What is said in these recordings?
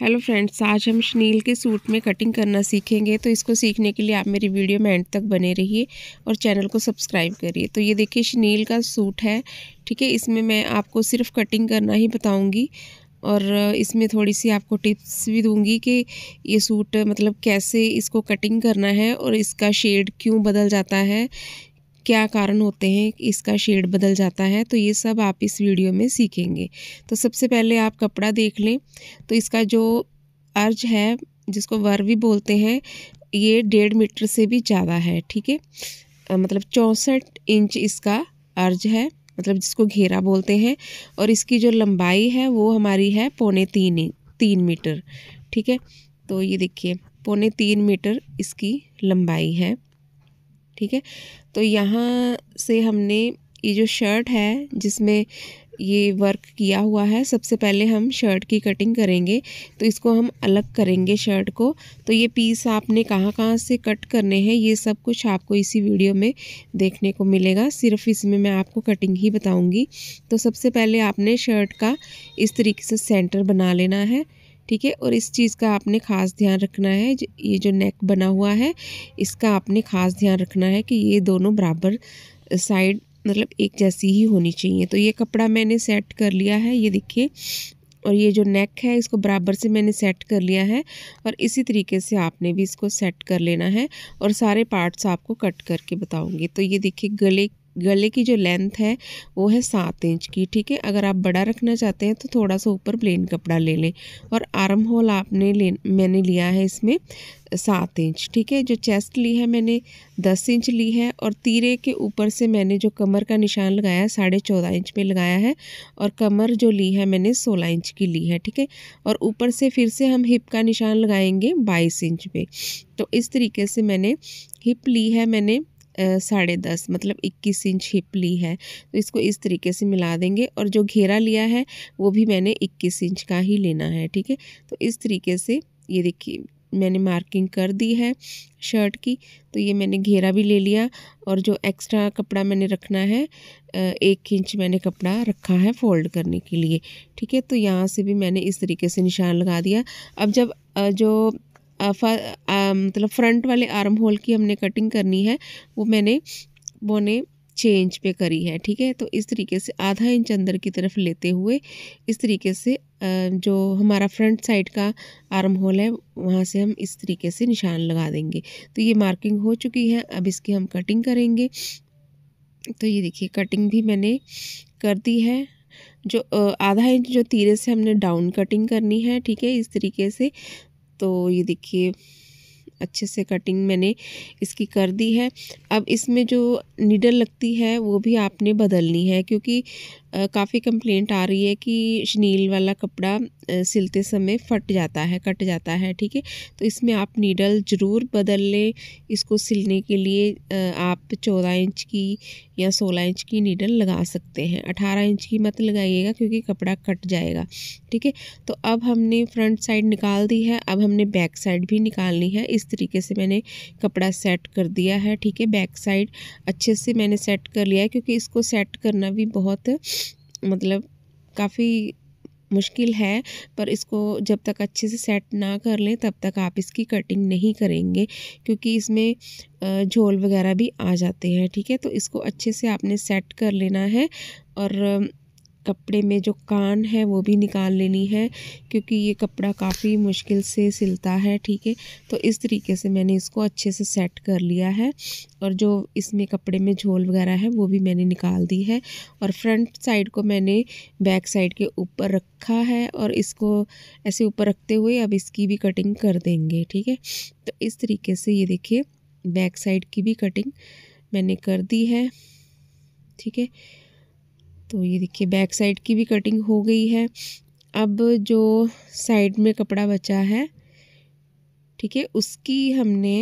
hello friends आज हम शनील के सूट में कटिंग करना सीखेंगे तो इसको सीखने के लिए आप मेरी वीडियो में एंड तक बने रहिए और चैनल को सब्सक्राइब करिए तो ये देखिए शनील का सूट है ठीक है इसमें मैं आपको सिर्फ कटिंग करना ही बताऊंगी और इसमें थोड़ी सी आपको टिप्स भी दूंगी कि ये सूट मतलब कैसे इसको कटिंग करना है और इसका शेड क्यों बदल जाता है क्या कारण होते हैं इसका शेड बदल जाता है तो ये सब आप इस वीडियो में सीखेंगे तो सबसे पहले आप कपड़ा देख लें तो इसका जो अर्ज है जिसको वर भी बोलते हैं ये डेढ़ मीटर से भी ज़्यादा है ठीक है मतलब चौंसठ इंच इसका अर्ज है मतलब जिसको घेरा बोलते हैं और इसकी जो लंबाई है वो हमारी है पौने तीन तीन मीटर ठीक है तो ये देखिए पौने तीन मीटर इसकी लंबाई है ठीक है तो यहाँ से हमने ये जो शर्ट है जिसमें ये वर्क किया हुआ है सबसे पहले हम शर्ट की कटिंग करेंगे तो इसको हम अलग करेंगे शर्ट को तो ये पीस आपने कहाँ कहाँ से कट करने हैं ये सब कुछ आपको इसी वीडियो में देखने को मिलेगा सिर्फ इसमें मैं आपको कटिंग ही बताऊंगी तो सबसे पहले आपने शर्ट का इस तरीके से सेंटर बना लेना है ठीक है और इस चीज़ का आपने ख़ास ध्यान रखना है ये जो नेक बना हुआ है इसका आपने ख़ास ध्यान रखना है कि ये दोनों बराबर साइड मतलब एक जैसी ही होनी चाहिए तो ये कपड़ा मैंने सेट कर लिया है ये देखिए और ये जो नेक है इसको बराबर से मैंने सेट कर लिया है और इसी तरीके से आपने भी इसको सेट कर लेना है और सारे पार्ट्स आपको कट करके बताऊंगी तो ये देखिए गले गले की जो लेंथ है वो है सात इंच की ठीक है अगर आप बड़ा रखना चाहते हैं तो थोड़ा सा ऊपर प्लेन कपड़ा ले लें और आर्म होल आपने ले मैंने लिया है इसमें सात इंच ठीक है जो चेस्ट ली है मैंने दस इंच ली है और तीरे के ऊपर से मैंने जो कमर का निशान लगाया है साढ़े चौदह इंच पे लगाया है और कमर जो ली है मैंने सोलह इंच की ली है ठीक है और ऊपर से फिर से हम हिप का निशान लगाएंगे बाईस इंच पे तो इस तरीके से मैंने हिप ली है मैंने साढ़े दस मतलब इक्कीस इंच हिप ली है तो इसको इस तरीके से मिला देंगे और जो घेरा लिया है वो भी मैंने इक्कीस इंच का ही लेना है ठीक है तो इस तरीके से ये देखिए मैंने मार्किंग कर दी है शर्ट की तो ये मैंने घेरा भी ले लिया और जो एक्स्ट्रा कपड़ा मैंने रखना है एक इंच मैंने कपड़ा रखा है फोल्ड करने के लिए ठीक है तो यहाँ से भी मैंने इस तरीके से निशान लगा दिया अब जब जो मतलब फ्रंट वाले आर्म होल की हमने कटिंग करनी है वो मैंने बोने छः इंच पे करी है ठीक है तो इस तरीके से आधा इंच अंदर की तरफ लेते हुए इस तरीके से जो हमारा फ्रंट साइड का आर्म होल है वहाँ से हम इस तरीके से निशान लगा देंगे तो ये मार्किंग हो चुकी है अब इसकी हम कटिंग करेंगे तो ये देखिए कटिंग भी मैंने कर दी है जो आधा इंच जो तीरे से हमने डाउन कटिंग करनी है ठीक है इस तरीके से तो ये देखिए अच्छे से कटिंग मैंने इसकी कर दी है अब इसमें जो निडल लगती है वो भी आपने बदलनी है क्योंकि काफ़ी कंप्लेंट आ रही है कि शनील वाला कपड़ा सिलते समय फट जाता है कट जाता है ठीक है तो इसमें आप नीडल ज़रूर बदल लें इसको सिलने के लिए आप चौदह इंच की या सोलह इंच की नीडल लगा सकते हैं अठारह इंच की मत लगाइएगा क्योंकि कपड़ा कट जाएगा ठीक है तो अब हमने फ्रंट साइड निकाल दी है अब हमने बैक साइड भी निकालनी है इस तरीके से मैंने कपड़ा सेट कर दिया है ठीक है बैक साइड अच्छे से मैंने सेट कर लिया है क्योंकि इसको सेट करना भी बहुत मतलब काफ़ी मुश्किल है पर इसको जब तक अच्छे से सेट ना कर लें तब तक आप इसकी कटिंग नहीं करेंगे क्योंकि इसमें झोल वगैरह भी आ जाते हैं ठीक है तो इसको अच्छे से आपने सेट कर लेना है और कपड़े में जो कान है वो भी निकाल लेनी है क्योंकि ये कपड़ा काफ़ी मुश्किल से सिलता है ठीक है तो इस तरीके से मैंने इसको अच्छे से सेट कर लिया है और जो इसमें कपड़े में झोल वगैरह है वो भी मैंने निकाल दी है और फ्रंट साइड को मैंने बैक साइड के ऊपर रखा है और इसको ऐसे ऊपर रखते हुए अब इसकी भी कटिंग कर देंगे ठीक है तो इस तरीके से ये देखिए बैक साइड की भी कटिंग मैंने कर दी है ठीक है तो ये देखिए बैक साइड की भी कटिंग हो गई है अब जो साइड में कपड़ा बचा है ठीक है उसकी हमने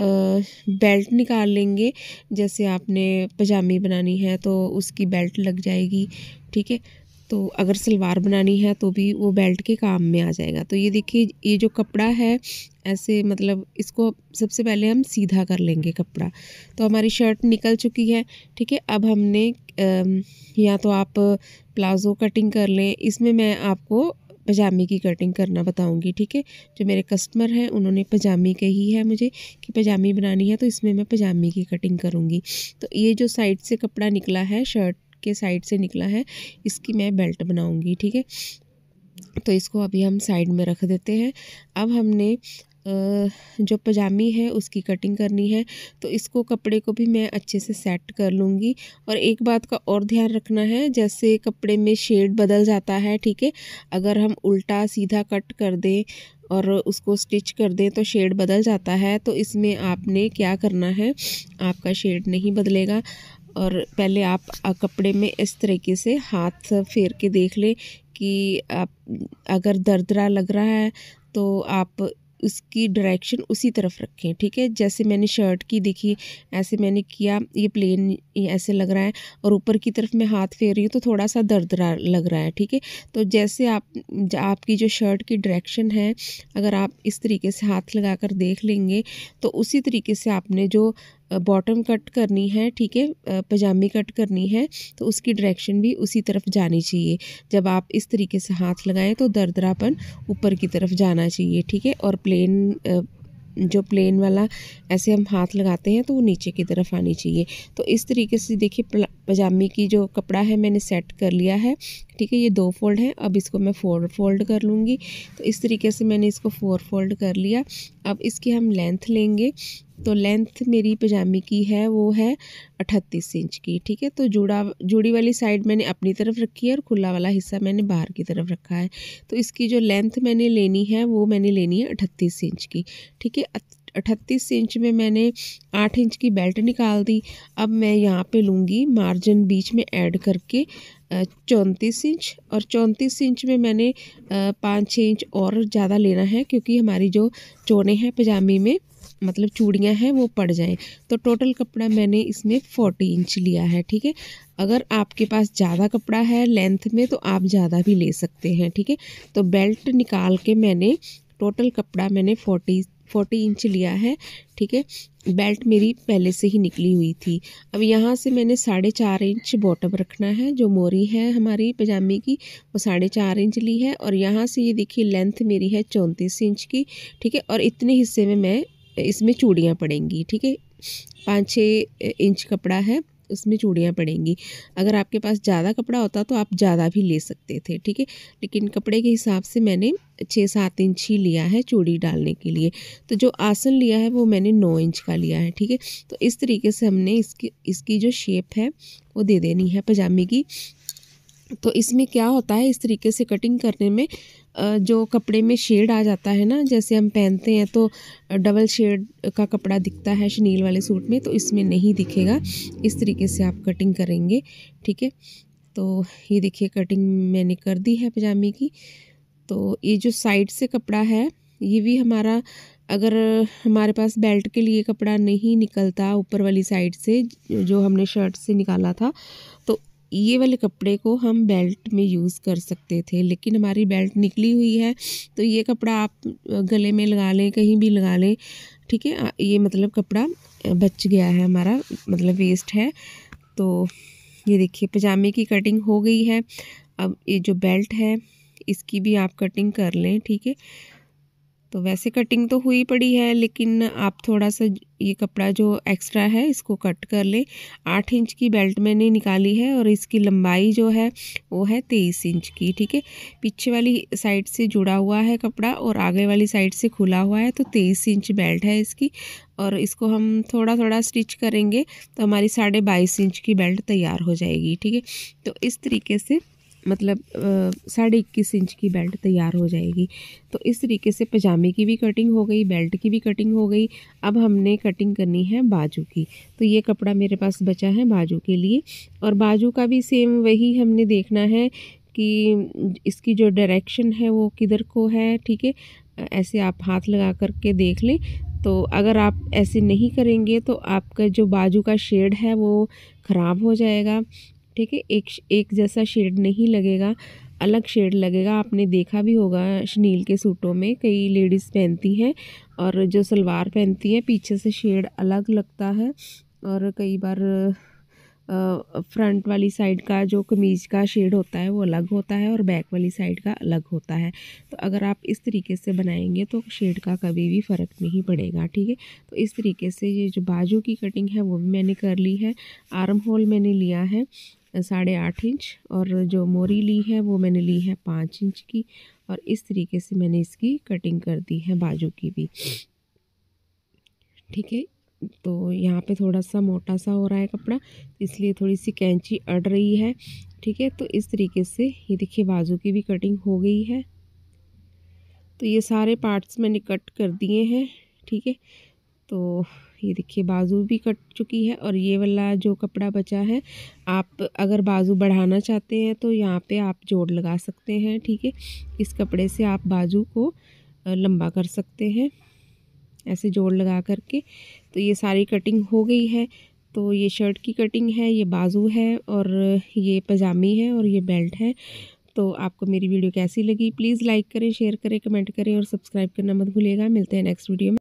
बेल्ट निकाल लेंगे जैसे आपने पजामी बनानी है तो उसकी बेल्ट लग जाएगी ठीक है तो अगर सलवार बनानी है तो भी वो बेल्ट के काम में आ जाएगा तो ये देखिए ये जो कपड़ा है ऐसे मतलब इसको सबसे पहले हम सीधा कर लेंगे कपड़ा तो हमारी शर्ट निकल चुकी है ठीक है अब हमने या तो आप प्लाज़ो कटिंग कर लें इसमें मैं आपको पजामे की कटिंग करना बताऊंगी ठीक है जो मेरे कस्टमर हैं उन्होंने पजामे कही है मुझे कि पजामे बनानी है तो इसमें मैं पजामे की कटिंग करूँगी तो ये जो साइड से कपड़ा निकला है शर्ट के साइड से निकला है इसकी मैं बेल्ट बनाऊँगी ठीक है तो इसको अभी हम साइड में रख देते हैं अब हमने जो पजामी है उसकी कटिंग करनी है तो इसको कपड़े को भी मैं अच्छे से सेट कर लूँगी और एक बात का और ध्यान रखना है जैसे कपड़े में शेड बदल जाता है ठीक है अगर हम उल्टा सीधा कट कर दें और उसको स्टिच कर दें तो शेड बदल जाता है तो इसमें आपने क्या करना है आपका शेड नहीं बदलेगा और पहले आप कपड़े में इस तरीके से हाथ फेर के देख लें कि आप अगर दर्दरा लग रहा है तो आप उसकी डायरेक्शन उसी तरफ रखें ठीक है जैसे मैंने शर्ट की देखी ऐसे मैंने किया ये प्लेन ऐसे लग रहा है और ऊपर की तरफ मैं हाथ फेर रही हूँ तो थोड़ा सा दर्द लग रहा है ठीक है तो जैसे आप आपकी जो शर्ट की डायरेक्शन है अगर आप इस तरीके से हाथ लगा कर देख लेंगे तो उसी तरीके से आपने जो बॉटम कट करनी है ठीक है पजामी कट करनी है तो उसकी डायरेक्शन भी उसी तरफ जानी चाहिए जब आप इस तरीके से हाथ लगाएं तो दरदरापन ऊपर की तरफ जाना चाहिए ठीक है और प्लेन जो प्लेन वाला ऐसे हम हाथ लगाते हैं तो वो नीचे की तरफ आनी चाहिए तो इस तरीके से देखिए पजामी की जो कपड़ा है मैंने सेट कर लिया है ठीक है ये दो फोल्ड है अब इसको मैं फोर फोल्ड कर लूँगी तो इस तरीके से मैंने इसको फोर फोल्ड कर लिया अब इसकी हम लेंथ लेंगे तो लेंथ मेरी पजामी की है वो है अठतीस इंच की ठीक है तो जुड़ा जुड़ी वाली साइड मैंने अपनी तरफ रखी है और खुला वाला हिस्सा मैंने बाहर की तरफ रखा है तो इसकी जो लेंथ मैंने लेनी है वो मैंने लेनी है अठतीस इंच की ठीक है 38 इंच में मैंने आठ इंच की बेल्ट निकाल दी अब मैं यहाँ पे लूँगी मार्जिन बीच में ऐड करके चौंतीस इंच और चौंतीस इंच में मैंने पाँच छः इंच और ज़्यादा लेना है क्योंकि हमारी जो चोने हैं पजामे में मतलब चूड़ियाँ हैं वो पड़ जाएँ तो टोटल कपड़ा मैंने इसमें फोर्टी इंच लिया है ठीक है अगर आपके पास ज़्यादा कपड़ा है लेंथ में तो आप ज़्यादा भी ले सकते हैं ठीक है तो बेल्ट निकाल के मैंने टोटल कपड़ा मैंने फोर्टी फोर्टी इंच लिया है ठीक है बेल्ट मेरी पहले से ही निकली हुई थी अब यहाँ से मैंने साढ़े चार इंच बॉटम रखना है जो मोरी है हमारी पजामे की वो साढ़े चार इंच ली है और यहाँ से ये देखिए लेंथ मेरी है चौंतीस इंच की ठीक है और इतने हिस्से में मैं इसमें चूड़ियाँ पड़ेंगी ठीक है पाँच छः इंच कपड़ा है इसमें चूड़ियाँ पड़ेंगी अगर आपके पास ज़्यादा कपड़ा होता तो आप ज़्यादा भी ले सकते थे ठीक है लेकिन कपड़े के हिसाब से मैंने छः सात इंच ही लिया है चूड़ी डालने के लिए तो जो आसन लिया है वो मैंने नौ इंच का लिया है ठीक है तो इस तरीके से हमने इसकी इसकी जो शेप है वो दे देनी है पजामे की तो इसमें क्या होता है इस तरीके से कटिंग करने में जो कपड़े में शेड आ जाता है ना जैसे हम पहनते हैं तो डबल शेड का कपड़ा दिखता है शनील वाले सूट में तो इसमें नहीं दिखेगा इस तरीके से आप कटिंग करेंगे ठीक है तो ये देखिए कटिंग मैंने कर दी है पजामे की तो ये जो साइड से कपड़ा है ये भी हमारा अगर हमारे पास बेल्ट के लिए कपड़ा नहीं निकलता ऊपर वाली साइड से जो हमने शर्ट से निकाला था तो ये वाले कपड़े को हम बेल्ट में यूज़ कर सकते थे लेकिन हमारी बेल्ट निकली हुई है तो ये कपड़ा आप गले में लगा लें कहीं भी लगा लें ठीक है ये मतलब कपड़ा बच गया है हमारा मतलब वेस्ट है तो ये देखिए पजामे की कटिंग हो गई है अब ये जो बेल्ट है इसकी भी आप कटिंग कर लें ठीक है तो वैसे कटिंग तो हुई पड़ी है लेकिन आप थोड़ा सा ये कपड़ा जो एक्स्ट्रा है इसको कट कर ले आठ इंच की बेल्ट मैंने निकाली है और इसकी लंबाई जो है वो है तेईस इंच की ठीक है पीछे वाली साइड से जुड़ा हुआ है कपड़ा और आगे वाली साइड से खुला हुआ है तो तेईस इंच बेल्ट है इसकी और इसको हम थोड़ा थोड़ा स्टिच करेंगे तो हमारी साढ़े बाईस इंच की बेल्ट तैयार हो जाएगी ठीक है तो इस तरीके से मतलब साढ़े इक्कीस इंच की बेल्ट तैयार हो जाएगी तो इस तरीके से पजामे की भी कटिंग हो गई बेल्ट की भी कटिंग हो गई अब हमने कटिंग करनी है बाजू की तो ये कपड़ा मेरे पास बचा है बाजू के लिए और बाजू का भी सेम वही हमने देखना है कि इसकी जो डायरेक्शन है वो किधर को है ठीक है ऐसे आप हाथ लगा करके देख लें तो अगर आप ऐसे नहीं करेंगे तो आपका जो बाजू का शेड है वो ख़राब हो जाएगा ठीक है एक एक जैसा शेड नहीं लगेगा अलग शेड लगेगा आपने देखा भी होगा शनील के सूटों में कई लेडीज़ पहनती हैं और जो सलवार पहनती है पीछे से शेड अलग लगता है और कई बार फ्रंट वाली साइड का जो कमीज़ का शेड होता है वो अलग होता है और बैक वाली साइड का अलग होता है तो अगर आप इस तरीके से बनाएंगे तो शेड का कभी भी फ़र्क नहीं पड़ेगा ठीक है तो इस तरीके से ये जो बाजू की कटिंग है वो भी मैंने कर ली है आर्म होल मैंने लिया है साढ़े आठ इंच और जो मोरी ली है वो मैंने ली है पाँच इंच की और इस तरीके से मैंने इसकी कटिंग कर दी है बाजू की भी ठीक है तो यहाँ पे थोड़ा सा मोटा सा हो रहा है कपड़ा इसलिए थोड़ी सी कैंची अड़ रही है ठीक है तो इस तरीके से ये देखिए बाजू की भी कटिंग हो गई है तो ये सारे पार्ट्स मैंने कट कर दिए हैं ठीक है तो ये देखिए बाजू भी कट चुकी है और ये वाला जो कपड़ा बचा है आप अगर बाजू बढ़ाना चाहते हैं तो यहाँ पे आप जोड़ लगा सकते हैं ठीक है इस कपड़े से आप बाजू को लंबा कर सकते हैं ऐसे जोड़ लगा करके तो ये सारी कटिंग हो गई है तो ये शर्ट की कटिंग है ये बाजू है और ये पजामी है और ये बेल्ट है तो आपको मेरी वीडियो कैसी लगी प्लीज़ लाइक करें शेयर करें कमेंट करें और सब्सक्राइब करना मत भूलिएगा मिलते हैं नेक्स्ट वीडियो में